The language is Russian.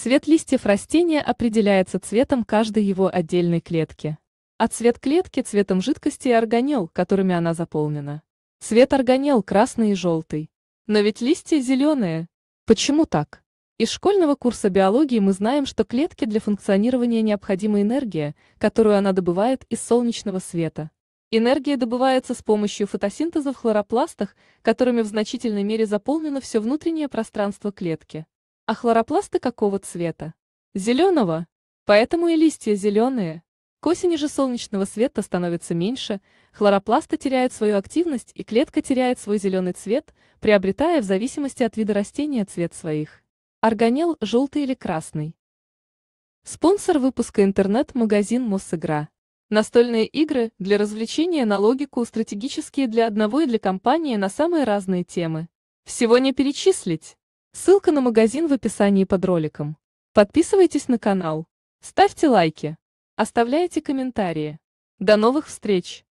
Цвет листьев растения определяется цветом каждой его отдельной клетки. А цвет клетки – цветом жидкости и органелл, которыми она заполнена. Цвет органелл – красный и желтый. Но ведь листья зеленые. Почему так? Из школьного курса биологии мы знаем, что клетке для функционирования необходима энергия, которую она добывает из солнечного света. Энергия добывается с помощью фотосинтеза в хлоропластах, которыми в значительной мере заполнено все внутреннее пространство клетки. А хлоропласты какого цвета? Зеленого. Поэтому и листья зеленые. К осени же солнечного света становится меньше, хлоропласты теряют свою активность и клетка теряет свой зеленый цвет, приобретая в зависимости от вида растения цвет своих. Органелл – желтый или красный. Спонсор выпуска интернет-магазин Мосигра. Настольные игры для развлечения на логику, стратегические для одного и для компании на самые разные темы. Всего не перечислить. Ссылка на магазин в описании под роликом. Подписывайтесь на канал, ставьте лайки, оставляйте комментарии. До новых встреч!